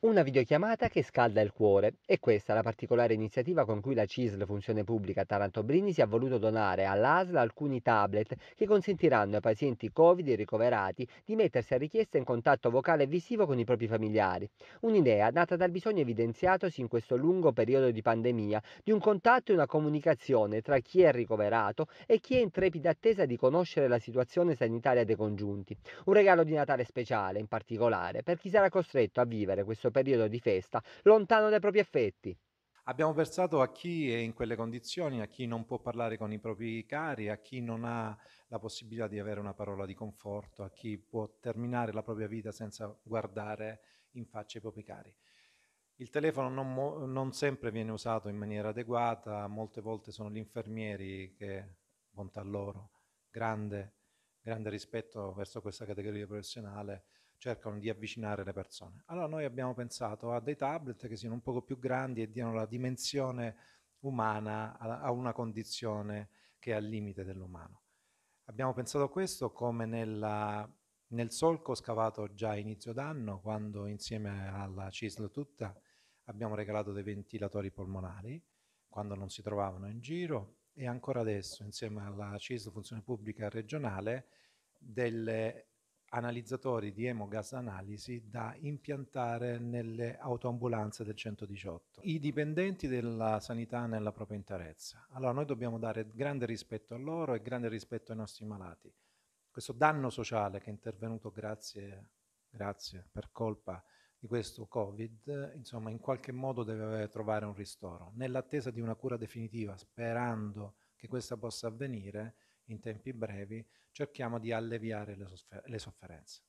Una videochiamata che scalda il cuore. E questa è la particolare iniziativa con cui la CISL Funzione Pubblica Taranto Brindisi ha voluto donare all'ASL alcuni tablet che consentiranno ai pazienti Covid ricoverati di mettersi a richiesta in contatto vocale e visivo con i propri familiari. Un'idea nata dal bisogno evidenziatosi in questo lungo periodo di pandemia di un contatto e una comunicazione tra chi è ricoverato e chi è in trepida attesa di conoscere la situazione sanitaria dei congiunti. Un regalo di Natale speciale, in particolare, per chi sarà costretto a vivere questo questo periodo di festa lontano dai propri effetti. Abbiamo pensato a chi è in quelle condizioni, a chi non può parlare con i propri cari, a chi non ha la possibilità di avere una parola di conforto, a chi può terminare la propria vita senza guardare in faccia i propri cari. Il telefono non, non sempre viene usato in maniera adeguata, molte volte sono gli infermieri che, bontà loro, grande, grande rispetto verso questa categoria professionale, cercano di avvicinare le persone. Allora noi abbiamo pensato a dei tablet che siano un poco più grandi e diano la dimensione umana a una condizione che è al limite dell'umano. Abbiamo pensato a questo come nella, nel solco scavato già a inizio d'anno, quando insieme alla CISL tutta abbiamo regalato dei ventilatori polmonari, quando non si trovavano in giro, e ancora adesso, insieme alla CISL Funzione Pubblica Regionale, delle analizzatori di emogas analisi da impiantare nelle autoambulanze del 118. I dipendenti della sanità nella propria interezza. Allora noi dobbiamo dare grande rispetto a loro e grande rispetto ai nostri malati. Questo danno sociale che è intervenuto grazie, grazie per colpa di questo Covid, insomma, in qualche modo deve trovare un ristoro. Nell'attesa di una cura definitiva, sperando che questa possa avvenire, in tempi brevi cerchiamo di alleviare le, soffer- le sofferenze.